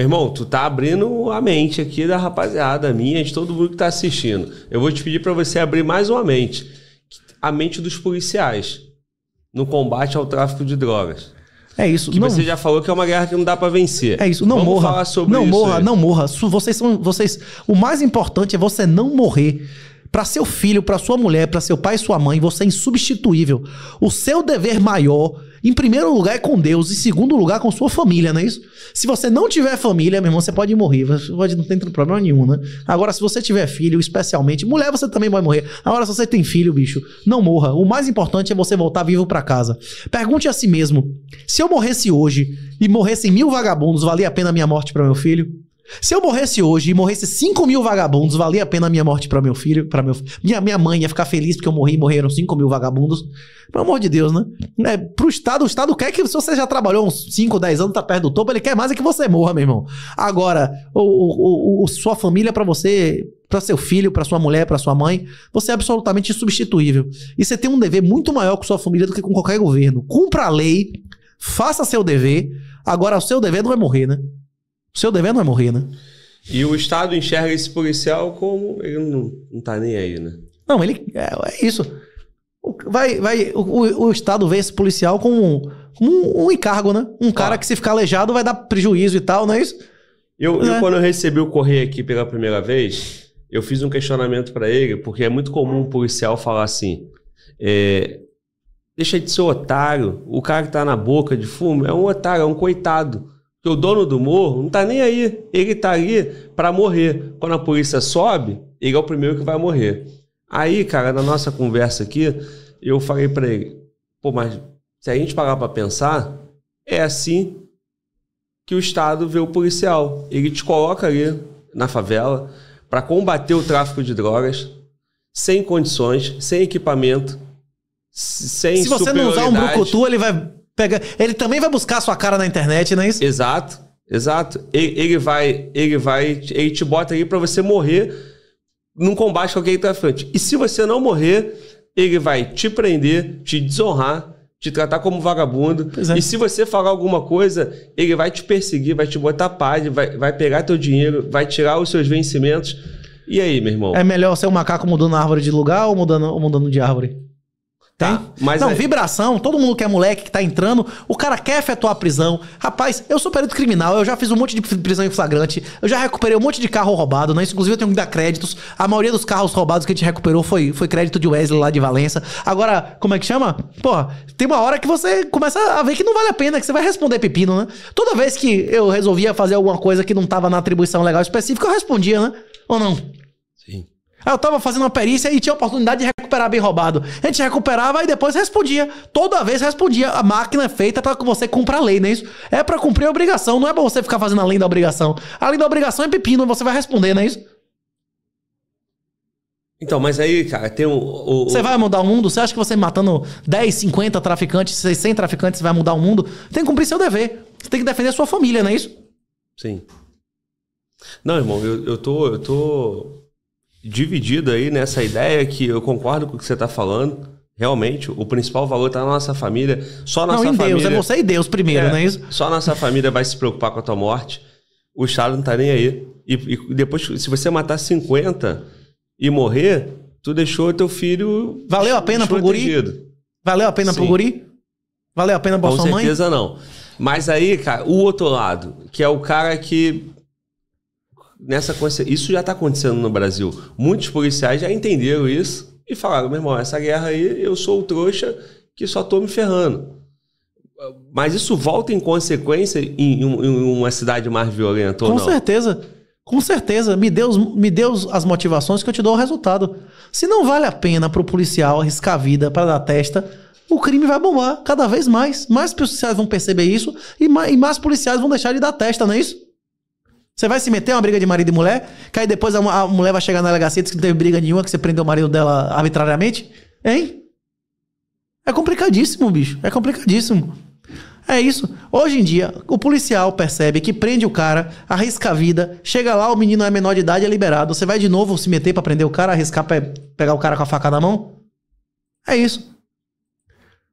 Meu irmão, tu tá abrindo a mente aqui da rapaziada minha, de todo mundo que tá assistindo. Eu vou te pedir para você abrir mais uma mente. A mente dos policiais no combate ao tráfico de drogas. É isso. Que não, você já falou que é uma guerra que não dá para vencer. É isso. Não Vamos morra. não morra, aí. não morra. Vocês são, vocês. O mais importante é você não morrer. Para seu filho, para sua mulher, para seu pai e sua mãe, você é insubstituível. O seu dever maior, em primeiro lugar, é com Deus, em segundo lugar, com sua família, não é isso? Se você não tiver família, meu irmão, você pode morrer, você pode, não tem problema nenhum, né? Agora, se você tiver filho, especialmente, mulher, você também vai morrer. Agora, se você tem filho, bicho, não morra. O mais importante é você voltar vivo para casa. Pergunte a si mesmo: se eu morresse hoje e morressem mil vagabundos, valia a pena a minha morte para meu filho? Se eu morresse hoje e morresse 5 mil vagabundos, valia a pena a minha morte para meu filho, para meu minha, minha mãe ia ficar feliz porque eu morri e morreram 5 mil vagabundos. Pelo amor de Deus, né? É, pro Estado, o Estado quer que se você já trabalhou uns 5, 10 anos, tá perto do topo, ele quer mais é que você morra, meu irmão. Agora, o, o, o sua família para você, para seu filho, para sua mulher, para sua mãe, você é absolutamente insubstituível. E você tem um dever muito maior com sua família do que com qualquer governo. Cumpra a lei, faça seu dever. Agora, o seu dever não é morrer, né? O seu dever não é morrer, né? E o Estado enxerga esse policial como ele não, não tá nem aí, né? Não, ele. É, é isso. Vai, vai, o, o, Estado vê esse policial como, como um, um, encargo, né? Um cara ah. que se ficar aleijado vai dar prejuízo e tal, não é isso? Eu, é. eu quando eu recebi o correio aqui pela primeira vez, eu fiz um questionamento para ele, porque é muito comum um policial falar assim: é, deixa de ser otário, o cara que tá na boca de fumo é um otário, é um coitado. Porque o dono do morro não tá nem aí. Ele tá ali para morrer. Quando a polícia sobe, ele é o primeiro que vai morrer. Aí, cara, na nossa conversa aqui, eu falei para ele: pô, mas se a gente parar para pensar, é assim que o Estado vê o policial. Ele te coloca ali na favela para combater o tráfico de drogas, sem condições, sem equipamento, sem Se você não usar um brucutu, ele vai pega. Ele também vai buscar a sua cara na internet, não é isso? Exato, exato. Ele, ele vai, ele vai, ele te bota aí para você morrer num combate com alguém que tá à frente. E se você não morrer, ele vai te prender, te desonrar, te tratar como vagabundo. É. E se você falar alguma coisa, ele vai te perseguir, vai te botar padre, vai, vai pegar teu dinheiro, vai tirar os seus vencimentos. E aí, meu irmão? É melhor ser um macaco mudando a árvore de lugar ou mudando, ou mudando de árvore? Tá. Mas não, é... vibração, todo mundo que é moleque que tá entrando, o cara quer efetuar a prisão. Rapaz, eu sou perito criminal, eu já fiz um monte de prisão em flagrante, eu já recuperei um monte de carro roubado, né? inclusive eu tenho que dar créditos. A maioria dos carros roubados que a gente recuperou foi, foi crédito de Wesley lá de Valença. Agora, como é que chama? Porra, tem uma hora que você começa a ver que não vale a pena, que você vai responder pepino, né? Toda vez que eu resolvia fazer alguma coisa que não tava na atribuição legal específica, eu respondia, né? Ou não? Aí eu tava fazendo uma perícia e tinha a oportunidade de recuperar bem roubado. A gente recuperava e depois respondia. Toda vez respondia. A máquina é feita para que você cumpra a lei, não é isso? É para cumprir a obrigação, não é pra você ficar fazendo além da obrigação. Além da obrigação é pepino, você vai responder, não é isso? Então, mas aí, cara, tem um, o. Você vai mudar o mundo? Você acha que você matando 10, 50 traficantes, 100 traficantes vai mudar o mundo? Tem que cumprir seu dever. Você tem que defender a sua família, não é isso? Sim. Não, irmão, eu, eu tô. Eu tô dividido aí nessa ideia que eu concordo com o que você está falando. Realmente, o principal valor está na nossa família. Só nossa não, em família. Deus, é você e Deus primeiro, é, não é isso? Só nossa família vai se preocupar com a tua morte. O Estado não está nem aí. E, e, depois, se você matar 50 e morrer, tu deixou teu filho. Valeu a pena pro guri? Valeu a pena Sim. pro guri? Valeu a pena pra com sua mãe? Com certeza não. Mas aí, cara, o outro lado, que é o cara que nessa Isso já está acontecendo no Brasil. Muitos policiais já entenderam isso e falaram: meu irmão, essa guerra aí, eu sou o trouxa que só estou me ferrando. Mas isso volta em consequência em, uma cidade mais violenta ou Com não? Com certeza. Com certeza, me deu, me dê as motivações que eu te dou o resultado. Se não vale a pena para o policial arriscar a vida para dar testa, o crime vai bombar cada vez mais. Mais policiais vão perceber isso e mais, e mais policiais vão deixar de dar testa, não é isso? Você vai se meter uma briga de marido e mulher? Que aí depois a, a mulher vai chegar na delegacia e diz que não teve briga nenhuma, que você prendeu o marido dela arbitrariamente? Hein? É complicadíssimo, bicho. É complicadíssimo. É isso. Hoje em dia, o policial percebe que prende o cara, arrisca a vida, chega lá, o menino é menor de idade, é liberado. Você vai de novo se meter para prender o cara, arriscar pra pegar o cara com a faca na mão? É isso.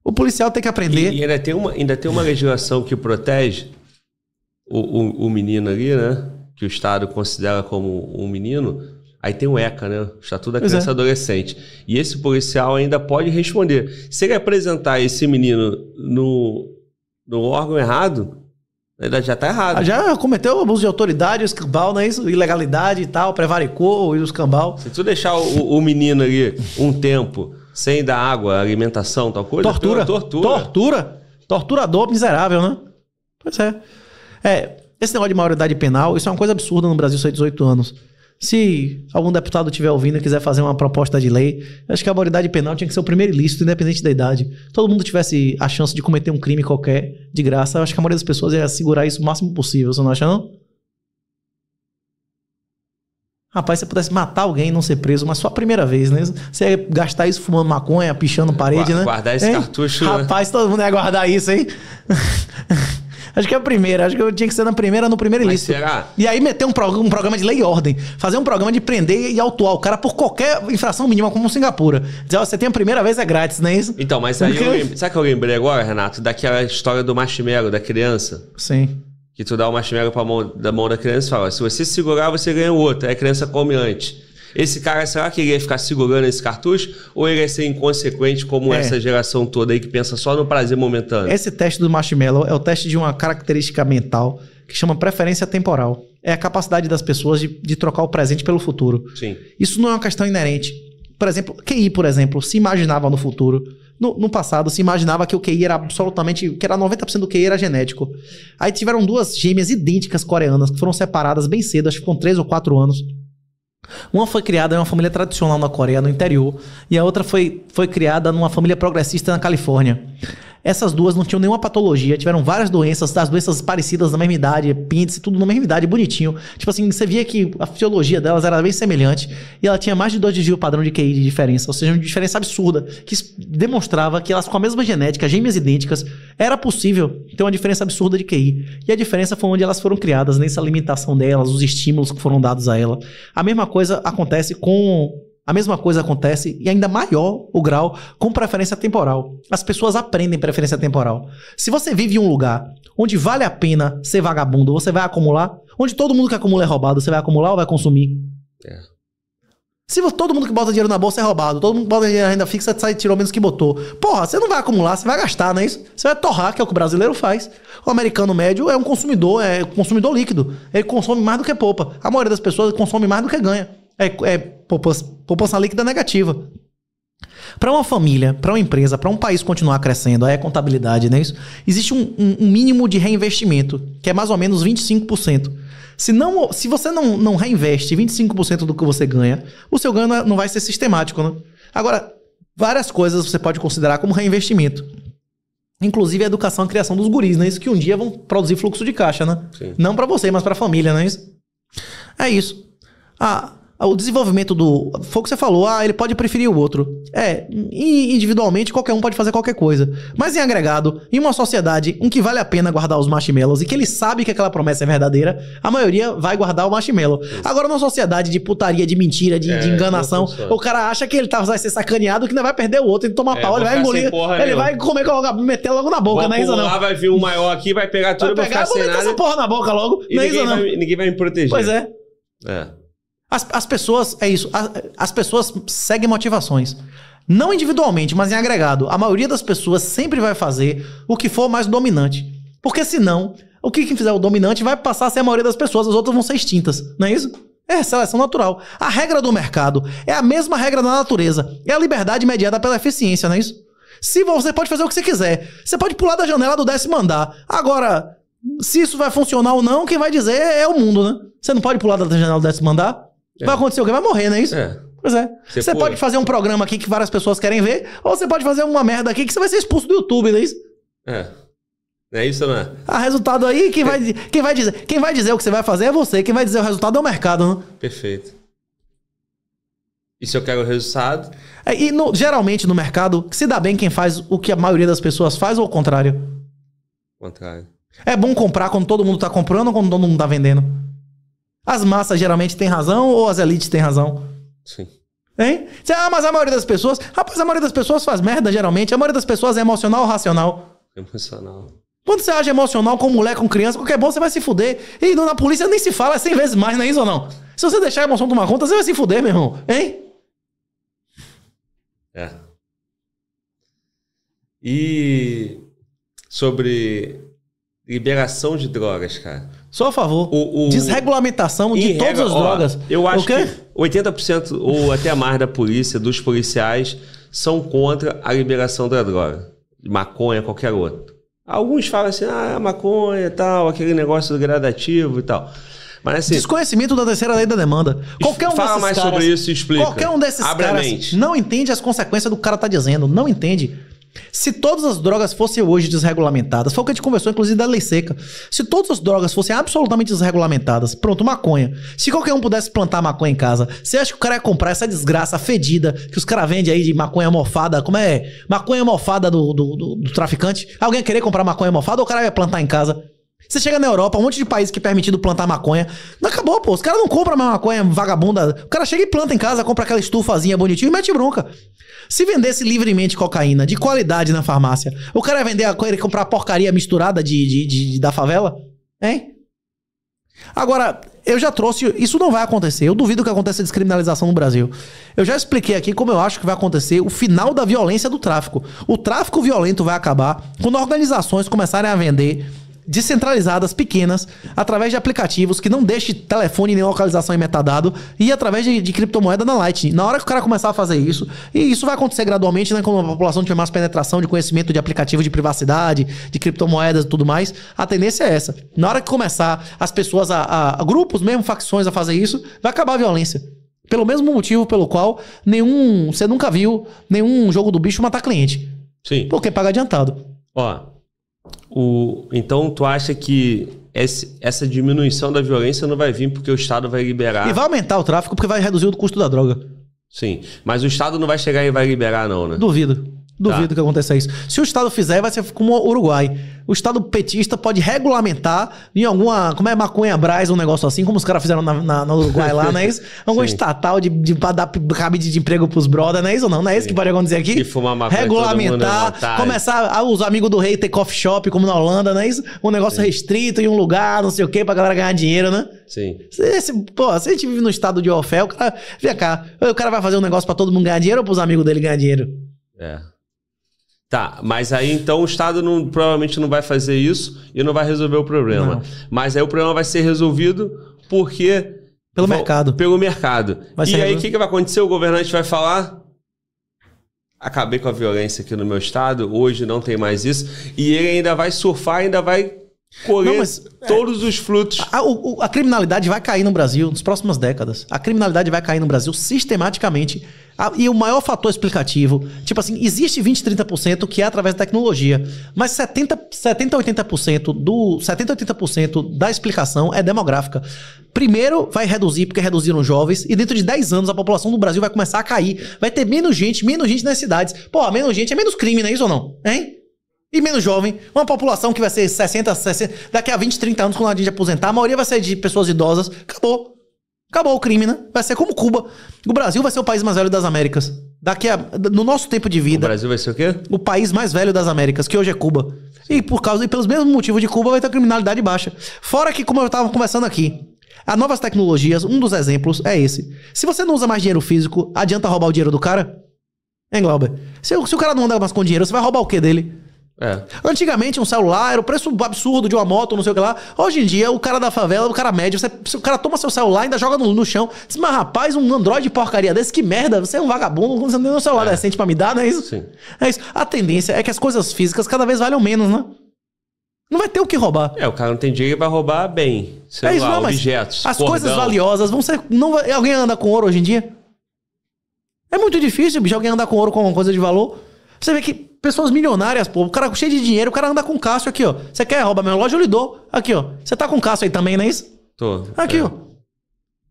O policial tem que aprender. E, e ainda, tem uma, ainda tem uma legislação que protege o, o, o menino ali, né? que o Estado considera como um menino, aí tem o ECA, né? Estatuto da pois é. Criança e é. Adolescente. E esse policial ainda pode responder. Se ele apresentar esse menino no, no órgão errado, ele já está errado. Ah, já cometeu abuso de autoridade, escambau, não é isso? Ilegalidade e tal, prevaricou e o escambau. Se tu deixar o, o menino ali um tempo sem dar água, alimentação, tal coisa. É tortura. Tortura. Tortura. Torturador miserável, né? Pois é. É, esse negócio de maioridade penal, isso é uma coisa absurda no Brasil, são 18 anos. Se algum deputado estiver ouvindo e quiser fazer uma proposta de lei, acho que a maioridade penal tinha que ser o primeiro ilícito, independente da idade. Todo mundo tivesse a chance de cometer um crime qualquer de graça, acho que a maioria das pessoas ia segurar isso o máximo possível, você não acha não? Rapaz, se você pudesse matar alguém e não ser preso, mas só a primeira vez, né? Você ia gastar isso fumando maconha, pichando parede, Guar né? Guardar esse hein? cartucho. Rapaz, né? todo mundo ia guardar isso, hein? Acho que é a primeira. Acho que eu tinha que ser na primeira, no primeiro início. E aí meter um, um programa de lei e ordem. Fazer um programa de prender e autuar o cara por qualquer infração mínima, como Singapura. Dizer, ó, você tem a primeira vez, é grátis, não é isso? Então, mas aí eu Sabe que eu lembrei agora, Renato? Daquela história do marshmallow da criança. Sim. Que tu dá o marshmallow pra mão, da mão da criança e fala, se você segurar, você ganha o outro. Aí a criança come antes. Esse cara, será que ele ia ficar segurando esse cartucho? Ou ele ia ser inconsequente como é. essa geração toda aí que pensa só no prazer momentâneo? Esse teste do Marshmallow é o teste de uma característica mental que chama preferência temporal. É a capacidade das pessoas de, de trocar o presente pelo futuro. Sim. Isso não é uma questão inerente. Por exemplo, QI, por exemplo, se imaginava no futuro. No, no, passado se imaginava que o QI era absolutamente, que era 90% do QI era genético. Aí tiveram duas gêmeas idênticas coreanas que foram separadas bem cedo, acho que com 3 ou 4 anos. Uma foi criada em uma família tradicional na Coreia, no interior, e a outra foi, foi criada numa família progressista na Califórnia. Essas duas não tinham nenhuma patologia, tiveram várias doenças, as doenças parecidas na mesma idade, apêndice, tudo na mesma idade, bonitinho. Tipo assim, você via que a fisiologia delas era bem semelhante e ela tinha mais de dois desvios padrão de QI de diferença, ou seja, uma diferença absurda, que demonstrava que elas com a mesma genética, gêmeas idênticas, era possível ter uma diferença absurda de QI. E a diferença foi onde elas foram criadas, nessa alimentação delas, os estímulos que foram dados a ela. A mesma coisa acontece com a mesma coisa acontece, e ainda maior o grau, com preferência temporal. As pessoas aprendem preferência temporal. Se você vive em um lugar onde vale a pena ser vagabundo, você vai acumular. Onde todo mundo que acumula é roubado, você vai acumular ou vai consumir? É. Se todo mundo que bota dinheiro na bolsa é roubado, todo mundo que bota dinheiro na renda fixa sai tirou menos que botou. Porra, você não vai acumular, você vai gastar, não é isso? Você vai torrar, que é o que o brasileiro faz. O americano médio é um consumidor, é um consumidor líquido. Ele consome mais do que poupa. A maioria das pessoas consome mais do que ganha é, é proporção líquida negativa. Para uma família, para uma empresa, para um país continuar crescendo, aí é contabilidade, né? Isso, existe um, um, um, mínimo de reinvestimento, que é mais ou menos 25%. Se, não, se você não, não reinveste 25% do que você ganha, o seu ganho não vai ser sistemático, né? Agora, várias coisas você pode considerar como reinvestimento. Inclusive a educação e a criação dos guris, né? Isso que um dia vão produzir fluxo de caixa, né? Sim. Não para você, mas para a família, né? Isso. É isso. Ah, o desenvolvimento do. Foi o que você falou, ah, ele pode preferir o outro. É, individualmente qualquer um pode fazer qualquer coisa. Mas em agregado, em uma sociedade em que vale a pena guardar os marshmallows e que ele sabe que aquela promessa é verdadeira, a maioria vai guardar o marshmallow. Agora, numa sociedade de putaria, de mentira, de, é, de enganação, o cara acha que ele tá, vai ser sacaneado, que não vai perder o outro, ele toma é, pau, ele vai engolir. Ele vai comer, colocar, meter logo na boca, Vou não é isso não? vai vir um maior aqui, vai pegar tudo, vai pegar, vai ficar vou meter essa porra na boca logo, e não é isso não? ninguém vai me proteger. Pois é. É. As, as pessoas, é isso, as, as pessoas seguem motivações. Não individualmente, mas em agregado. A maioria das pessoas sempre vai fazer o que for mais dominante. Porque senão, o que fizer o dominante vai passar a ser a maioria das pessoas, as outras vão ser extintas. Não é isso? É seleção natural. A regra do mercado é a mesma regra da natureza. É a liberdade mediada pela eficiência, não é isso? Se você pode fazer o que você quiser, você pode pular da janela do décimo andar. Agora, se isso vai funcionar ou não, quem vai dizer é o mundo, né? Você não pode pular da janela do décimo andar? É. Vai acontecer o quê? Vai morrer, não é isso? É. Pois é. Você, você pode fazer um programa aqui que várias pessoas querem ver, ou você pode fazer uma merda aqui que você vai ser expulso do YouTube, não é isso? É. Não é isso, né? Ah, resultado aí, quem vai, quem, vai dizer, quem vai dizer o que você vai fazer é você. Quem vai dizer o resultado é o mercado, não? Perfeito. E se eu quero o resultado? É, e no, geralmente no mercado, se dá bem quem faz o que a maioria das pessoas faz ou o contrário? O contrário. É bom comprar quando todo mundo tá comprando ou quando todo mundo tá vendendo? As massas geralmente têm razão ou as elites têm razão? Sim. Hein? Você, ah, mas a maioria das pessoas. Rapaz, a maioria das pessoas faz merda geralmente. A maioria das pessoas é emocional ou racional? Emocional. Quando você age emocional com mulher, com criança, qualquer bom, você vai se fuder. E na polícia nem se fala é 100 vezes mais, não é isso ou não? Se você deixar a emoção tomar conta, você vai se fuder, meu irmão. Hein? É. E sobre liberação de drogas, cara. Sou a favor. O, o, Desregulamentação de todas as drogas. eu acho que 80% ou até mais da polícia, dos policiais, são contra a liberação da droga. Maconha, qualquer outra. Alguns falam assim, ah, é maconha e tal, aquele negócio gradativo e tal. Mas, assim, Desconhecimento da terceira lei da demanda. Qualquer um fala desses mais caras, sobre isso e explica. Qualquer um desses Abre caras não entende as consequências do cara tá dizendo. Não entende. Se todas as drogas fossem hoje desregulamentadas, foi o que a gente conversou, inclusive, da lei seca. Se todas as drogas fossem absolutamente desregulamentadas, pronto, maconha. Se qualquer um pudesse plantar maconha em casa, você acha que o cara ia comprar essa desgraça fedida que os caras vendem aí de maconha mofada? Como é? Maconha mofada do, do, do, do traficante? Alguém ia querer comprar maconha mofada ou o cara ia plantar em casa? Você chega na Europa, um monte de país que é permitido plantar maconha. Não acabou, pô. Os caras não compram mais maconha vagabunda. O cara chega e planta em casa, compra aquela estufazinha bonitinha e mete bronca. Se vendesse livremente cocaína, de qualidade na farmácia, o cara ia vender a coisa e comprar porcaria misturada de, de, de, da favela? Hein? Agora, eu já trouxe. Isso não vai acontecer. Eu duvido que aconteça descriminalização no Brasil. Eu já expliquei aqui como eu acho que vai acontecer o final da violência do tráfico. O tráfico violento vai acabar quando organizações começarem a vender descentralizadas, pequenas, através de aplicativos que não deixe telefone nem localização em metadado e através de, de, criptomoeda na Lightning. Na hora que o cara começar a fazer isso, e isso vai acontecer gradualmente, né? Quando a população tiver mais penetração de conhecimento de aplicativo de privacidade, de criptomoedas e tudo mais, a tendência é essa. Na hora que começar as pessoas, a, a, a grupos mesmo, facções a fazer isso, vai acabar a violência. Pelo mesmo motivo pelo qual nenhum, você nunca viu nenhum jogo do bicho matar cliente. Sim. Porque paga adiantado. Ó, o, então, tu acha que esse, essa diminuição da violência não vai vir porque o Estado vai liberar. E vai aumentar o tráfico porque vai reduzir o custo da droga. Sim. Mas o Estado não vai chegar e vai liberar, não, né? Duvido. Duvido tá. que aconteça isso. Se o Estado fizer, vai ser como o Uruguai. O Estado petista pode regulamentar em alguma. Como é maconha Braz, um negócio assim, como os caras fizeram na, no Uruguai lá, não é isso? Alguma Sim. estatal de, de, pra dar cabide de emprego pros brothers, não é isso ou não? Não é Sim. isso que pode acontecer aqui? E fumar maconha. Regulamentar, começar a, os amigos do rei ter coffee shop, como na Holanda, não é isso? Um negócio Sim. restrito em um lugar, não sei o quê, pra galera ganhar dinheiro, né? Sim. Esse, pô, se a gente vive no estado de Ofé, o cara. Vem cá, o cara vai fazer um negócio pra todo mundo ganhar dinheiro ou pros amigos dele ganhar dinheiro? É. Tá, mas aí então o Estado não, provavelmente não vai fazer isso e não vai resolver o problema. Não. Mas aí o problema vai ser resolvido porque. Pelo mercado. Pelo mercado. Vai e aí o que, que vai acontecer? O governante vai falar. Acabei com a violência aqui no meu estado, hoje não tem mais isso. E ele ainda vai surfar, ainda vai colher não, mas, é, todos é, os frutos. A, a, a criminalidade vai cair no Brasil nas próximas décadas. A criminalidade vai cair no Brasil sistematicamente ah, e o maior fator explicativo, tipo assim, existe 20, 30% que é através da tecnologia, mas 70, 70 80% do 70, 80% da explicação é demográfica. Primeiro vai reduzir porque reduziram os jovens e dentro de 10 anos a população do Brasil vai começar a cair, vai ter menos gente, menos gente nas cidades. Pô, menos gente é menos crime, não é isso ou não? Hein? E menos jovem, uma população que vai ser 60, 60, daqui a 20, 30 anos, quando a gente aposentar, a maioria vai ser de pessoas idosas, acabou. Acabou o crime, né? Vai ser como Cuba. O Brasil vai ser o país mais velho das Américas. Daqui a, no nosso tempo de vida. O Brasil vai ser o quê? O país mais velho das Américas, que hoje é Cuba. Sim. E por causa e pelos mesmos motivos de Cuba vai ter criminalidade baixa. Fora que como eu estava conversando aqui, as novas tecnologias, um dos exemplos é esse. Se você não usa mais dinheiro físico, adianta roubar o dinheiro do cara? Hein, Glauber? Se, se o cara não anda mais com dinheiro, você vai roubar o quê dele? É. Antigamente um celular era o preço absurdo de uma moto, não sei o que lá. Hoje em dia, o cara da favela, o cara médio, você, o cara toma seu celular e ainda joga no, no chão. Diz, mas rapaz, um Android porcaria desse, que merda, você é um vagabundo, você não tem um celular é. decente pra me dar, não é isso? Sim. É isso. A tendência é que as coisas físicas cada vez valham menos, né? Não vai ter o que roubar. É, o cara não tem dinheiro para roubar bem. Celular, é isso, não, objetos. As cordão. coisas valiosas vão ser. Não vai, alguém anda com ouro hoje em dia? É muito difícil, bicho, alguém andar com ouro com alguma coisa de valor. Você vê que pessoas milionárias, pô. O cara cheio de dinheiro, o cara anda com Cássio aqui, ó. Você quer roubar minha loja? Eu lhe dou. Aqui, ó. Você tá com Cássio aí também, não é isso? Tô. Aqui, é. ó.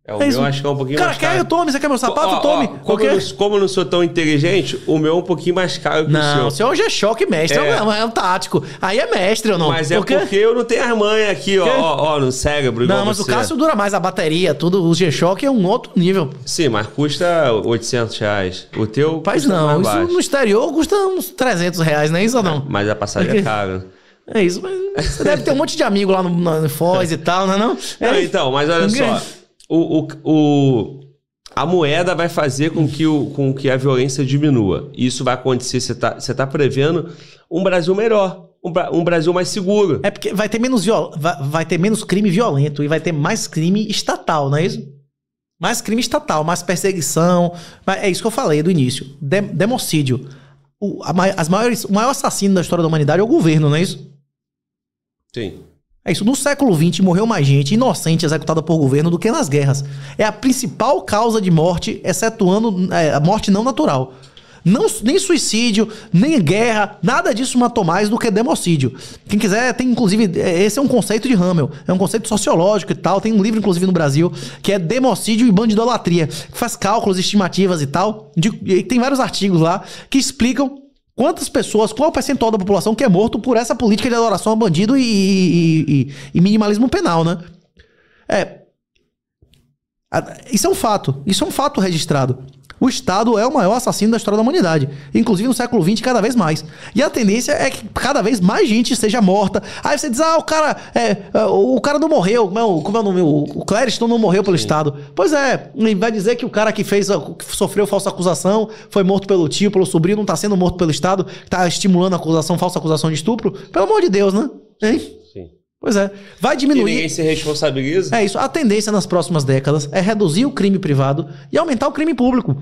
É, o é meu acho que é um pouquinho Cara, mais caro. Cara, quer, tome. Você quer meu sapato? tome. Como, Porque... eu não, como eu não sou tão inteligente, o meu é um pouquinho mais caro que não, o seu. Não, o seu é um G-Shock mestre. É. é um tático. Aí é mestre ou não? Mas é porque... é porque eu não tenho as manhas aqui, ó, ó, ó, no cérebro. Não, mas você. o Cássio dura mais. A bateria, tudo. O G-Shock é um outro nível. Sim, mas custa 800 reais. O teu Mas não, isso baixo. no exterior custa uns 300 reais, não é isso ou não? É, mas a passagem é porque... é cara. É isso, mas você deve ter um monte de amigo lá no, no Foz e tal, não é não? É, não então, mas olha só o, o, o, a moeda vai fazer com que, o, com que a violência diminua. E isso vai acontecer, você está tá prevendo um Brasil melhor. Um, Brasil mais seguro. É porque vai ter menos viol... Vai, ter menos crime violento e vai ter mais crime estatal, não é isso? Mais crime estatal, mais perseguição. É isso que eu falei do início. democídio. O, a, as maiores, o maior assassino da história da humanidade é o governo, não é isso? Sim. É isso. No século XX morreu mais gente inocente executada por governo do que nas guerras. É a principal causa de morte, excetuando é, a morte não natural. Não, nem suicídio, nem guerra, nada disso matou mais do que democídio. Quem quiser, tem inclusive. É, esse é um conceito de Hamel, é um conceito sociológico e tal. Tem um livro, inclusive, no Brasil, que é Democídio e Bandidolatria, que faz cálculos, estimativas e tal. De, e tem vários artigos lá que explicam Quantas pessoas, qual é o percentual da população que é morto por essa política de adoração a bandido e, e, e, e minimalismo penal, né? É. Isso é um fato. Isso é um fato registrado. O Estado é o maior assassino da história da humanidade. Inclusive no século XX, cada vez mais. E a tendência é que cada vez mais gente seja morta. Aí você diz, ah, o cara, é, é o cara não morreu. Não, é como é o nome? O Clériston não morreu pelo Sim. Estado. Pois é, vai dizer que o cara que fez, que sofreu falsa acusação, foi morto pelo tio, pelo sobrinho, não está sendo morto pelo Estado, está estimulando a acusação, falsa acusação de estupro. Pelo amor de Deus, né? Hein? Sim. Pois é. Vai diminuir. E ninguém se responsabiliza. É isso. A tendência nas próximas décadas é reduzir o crime privado e aumentar o crime público.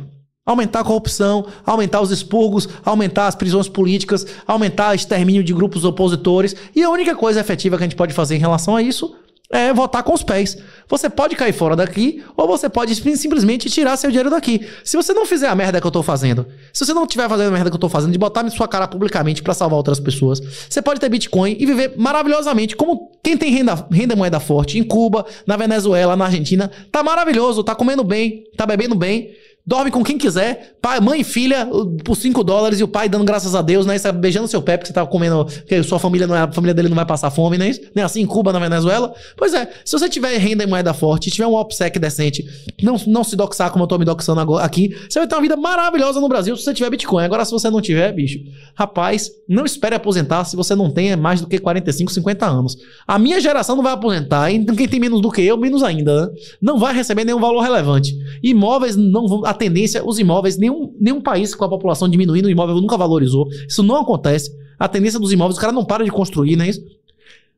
Aumentar a corrupção, aumentar os expurgos, aumentar as prisões políticas, aumentar o extermínio de grupos opositores. E a única coisa efetiva que a gente pode fazer em relação a isso é votar com os pés. Você pode cair fora daqui ou você pode simplesmente tirar seu dinheiro daqui. Se você não fizer a merda que eu tô fazendo, se você não tiver fazendo a merda que eu tô fazendo de botar sua cara publicamente para salvar outras pessoas, você pode ter Bitcoin e viver maravilhosamente como quem tem renda, renda moeda forte em Cuba, na Venezuela, na Argentina, tá maravilhoso, tá comendo bem, tá bebendo bem dorme com quem quiser, Pai, mãe e filha por 5 dólares e o pai dando graças a Deus, né? beijando seu pé porque você tá comendo, porque sua família não é, a família dele não vai passar fome, né? Nem é assim em Cuba, na Venezuela. Pois é, se você tiver renda em moeda forte, tiver um OPSEC decente, não, não se doxar como eu tô me doxando aqui, você vai ter uma vida maravilhosa no Brasil se você tiver Bitcoin. Agora, se você não tiver, bicho, rapaz, não espere aposentar se você não tem mais do que 45, 50 anos. A minha geração não vai aposentar, e quem tem menos do que eu, menos ainda, né? Não vai receber nenhum valor relevante. Imóveis não vão, a tendência, os imóveis, nenhum nenhum, nenhum país com a população diminuindo, o imóvel nunca valorizou. Isso não acontece. A tendência dos imóveis, o cara não para de construir, não né? é isso?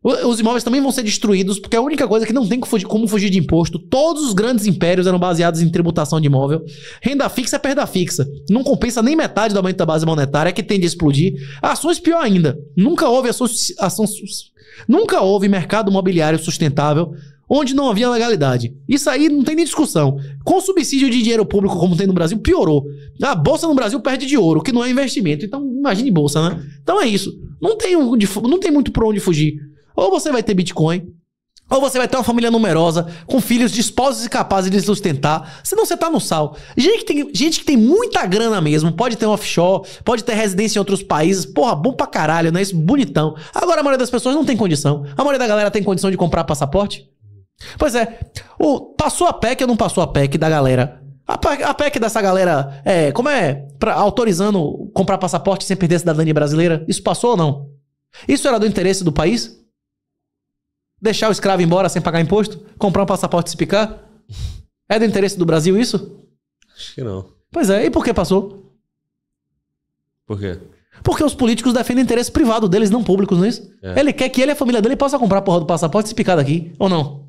Os imóveis também vão ser destruídos, porque é a única coisa que não tem como fugir de imposto. Todos os grandes impérios eram baseados em tributação de imóvel. Renda fixa é perda fixa. Não compensa nem metade do aumento da base monetária, é que tende a explodir. Ações pior ainda. Nunca houve ações, ações, nunca houve mercado imobiliário sustentável onde não havia legalidade. Isso aí não tem nem discussão. Com subsídio de dinheiro público, como tem no Brasil, piorou. A bolsa no Brasil perde de ouro, que não é investimento. Então, imagine bolsa, né? Então é isso. Não tem, um, não tem muito para onde fugir. Ou você vai ter Bitcoin, ou você vai ter uma família numerosa, com filhos dispostos e capazes de sustentar, senão você tá no sal. Gente que, tem, gente que tem muita grana mesmo, pode ter um offshore, pode ter residência em outros países, porra, bom pra caralho, né? Isso bonitão. Agora a maioria das pessoas não tem condição. A maioria da galera tem condição de comprar passaporte? Pois é. O, passou a PEC ou não passou a PEC da galera? A, a PEC dessa galera, é, como é? Pra, autorizando comprar passaporte sem perder a cidadania brasileira? Isso passou ou não? Isso era do interesse do país? Deixar o escravo embora sem pagar imposto? Comprar um passaporte se picar? É do interesse do Brasil isso? Acho que não. Pois é, e por que passou? Por quê? Porque os políticos defendem interesse privado deles, não públicos, não é isso? É. Ele quer que ele e a família dele possam comprar a porra do passaporte se picar daqui, ou não?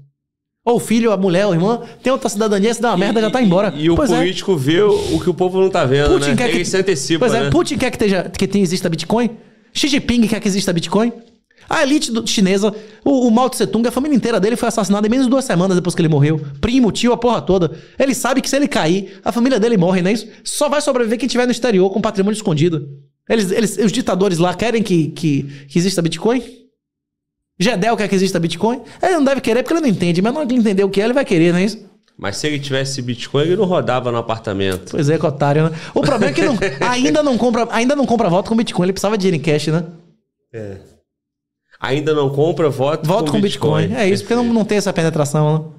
Ou o filho, a mulher, o a irmã, tem outra cidadania, se dá uma merda, já tá embora. E, e o pois é. político é. vê o que o povo não tá vendo, Putin né? Quer que, se antecipa, Pois é, né? é, Putin quer que, teja, que tenha, exista Bitcoin? Xi Jinping quer que exista Bitcoin? A elite do, chinesa, o, o Mao Tse Tung, a família inteira dele foi assassinada em menos de duas semanas depois que ele morreu. Primo, tio, a porra toda. Ele sabe que se ele cair, a família dele morre, né? Isso só vai sobreviver quem tiver no exterior com patrimônio escondido. Eles, eles, os ditadores lá querem que, que, que exista Bitcoin? Gedel quer que exista Bitcoin? Ele não deve querer porque ele não entende, mas não que entender o que é, ele vai querer, não é isso? Mas se ele tivesse Bitcoin, ele não rodava no apartamento. Pois é, cotário, né? O problema é que não, ainda, não compra, ainda não compra voto com Bitcoin, ele precisava de dinheiro em cash, né? É. Ainda não compra, voto, voto com, com Bitcoin. Bitcoin. É isso, porque não, não tem essa penetração, né?